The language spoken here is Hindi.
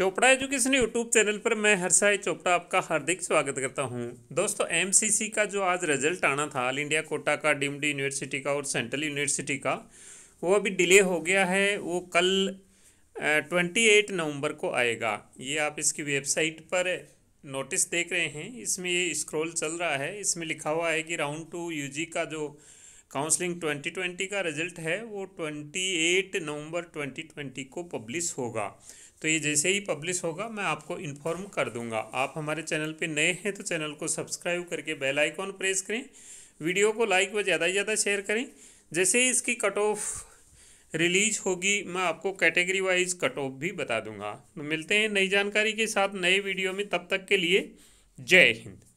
चोपड़ा एजुकेशन यूट्यूब चैनल पर मैं हर्षाई चोपड़ा आपका हार्दिक स्वागत करता हूं दोस्तों एमसीसी का जो आज रिजल्ट आना था ऑल इंडिया कोटा का डीम्ड यूनिवर्सिटी का और सेंट्रल यूनिवर्सिटी का वो अभी डिले हो गया है वो कल ट्वेंटी एट नवम्बर को आएगा ये आप इसकी वेबसाइट पर नोटिस देख रहे हैं इसमें ये स्क्रोल चल रहा है इसमें लिखा हुआ है कि राउंड टू यू का जो काउंसलिंग 2020 का रिजल्ट है वो 28 नवंबर 2020 को पब्लिश होगा तो ये जैसे ही पब्लिश होगा मैं आपको इन्फॉर्म कर दूंगा आप हमारे चैनल पे नए हैं तो चैनल को सब्सक्राइब करके बेल आइकॉन प्रेस करें वीडियो को लाइक व ज़्यादा से ज़्यादा शेयर करें जैसे ही इसकी कट ऑफ रिलीज होगी मैं आपको कैटेगरी वाइज कट ऑफ भी बता दूंगा तो मिलते हैं नई जानकारी के साथ नए वीडियो में तब तक के लिए जय हिंद